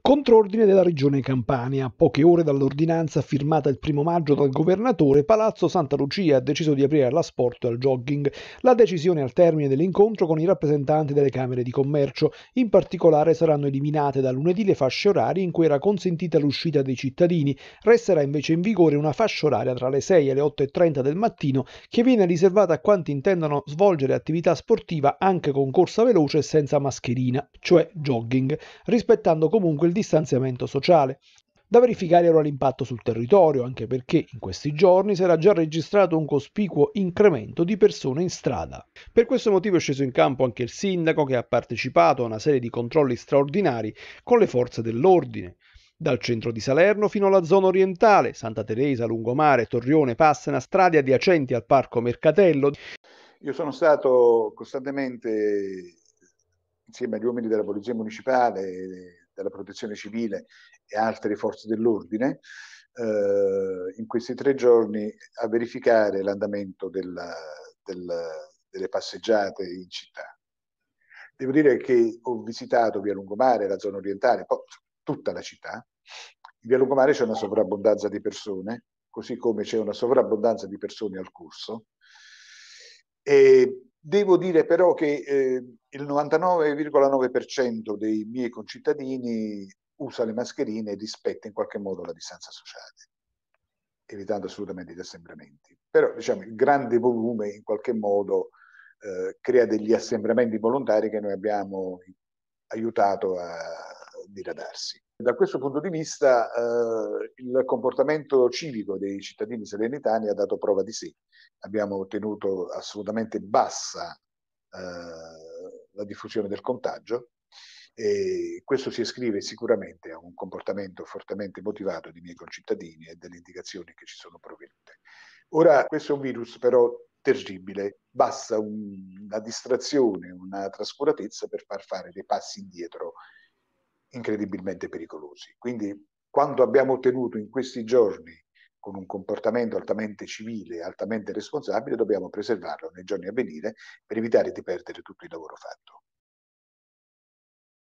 Controordine della Regione Campania. Poche ore dall'ordinanza firmata il primo maggio dal governatore, Palazzo Santa Lucia ha deciso di aprire all'asporto e al jogging. La decisione al termine dell'incontro con i rappresentanti delle Camere di Commercio. In particolare saranno eliminate da lunedì le fasce orarie in cui era consentita l'uscita dei cittadini. Resterà invece in vigore una fascia oraria tra le 6 e le 8.30 del mattino che viene riservata a quanti intendano svolgere attività sportiva anche con corsa veloce e senza mascherina, cioè jogging, rispettando comunque il distanziamento sociale. Da verificare ora l'impatto sul territorio, anche perché in questi giorni si era già registrato un cospicuo incremento di persone in strada. Per questo motivo è sceso in campo anche il sindaco che ha partecipato a una serie di controlli straordinari con le forze dell'ordine. Dal centro di Salerno fino alla zona orientale, Santa Teresa, Lungomare, Torrione, Passena, strade adiacenti al parco Mercatello. Io sono stato costantemente insieme agli uomini della Polizia Municipale, della protezione civile e altre forze dell'ordine eh, in questi tre giorni a verificare l'andamento della, della, delle passeggiate in città. Devo dire che ho visitato via Lungomare, la zona orientale, poi tutta la città. In via Lungomare c'è una sovrabbondanza di persone, così come c'è una sovrabbondanza di persone al corso. E Devo dire però che eh, il 99,9% dei miei concittadini usa le mascherine e rispetta in qualche modo la distanza sociale, evitando assolutamente gli assembramenti. Però diciamo, il grande volume in qualche modo eh, crea degli assembramenti volontari che noi abbiamo aiutato a diradarsi. Da questo punto di vista eh, il comportamento civico dei cittadini serenitani ha dato prova di sé. Abbiamo ottenuto assolutamente bassa eh, la diffusione del contagio e questo si iscrive sicuramente a un comportamento fortemente motivato dei miei concittadini e delle indicazioni che ci sono provenute. Ora questo è un virus però terribile, basta un, una distrazione, una trascuratezza per far fare dei passi indietro incredibilmente pericolosi. Quindi quanto abbiamo ottenuto in questi giorni con un comportamento altamente civile, altamente responsabile, dobbiamo preservarlo nei giorni a venire per evitare di perdere tutto il lavoro fatto.